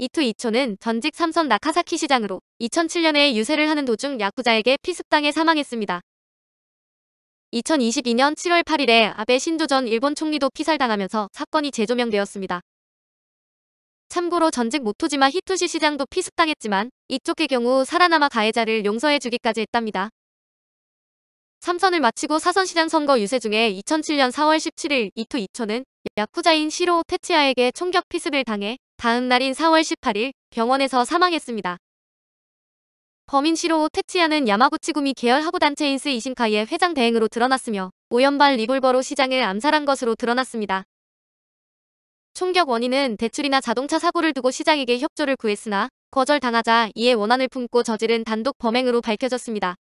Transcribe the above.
이투 이초는 전직 삼선 나카사키 시장으로 2007년에 유세를 하는 도중 야쿠자에게 피습당해 사망했습니다. 2022년 7월 8일에 아베 신조 전 일본 총리도 피살당하면서 사건이 재조명되었습니다. 참고로 전직 모토지마 히토시 시장도 피습당했지만 이쪽의 경우 살아남아 가해자를 용서해주기까지 했답니다. 3선을 마치고 사선시장 선거 유세 중에 2007년 4월 17일 이토 이초는 야쿠자인 시로 테치아에게 총격 피습을 당해 다음 날인 4월 18일 병원에서 사망했습니다. 범인 시로 테치야는 야마구치구미 계열 하부단체인 스이신카이의 회장 대행으로 드러났으며 5연발 리볼버로 시장을 암살한 것으로 드러났습니다. 총격 원인은 대출이나 자동차 사고를 두고 시장에게 협조를 구했으나 거절당하자 이에 원한을 품고 저지른 단독 범행으로 밝혀졌습니다.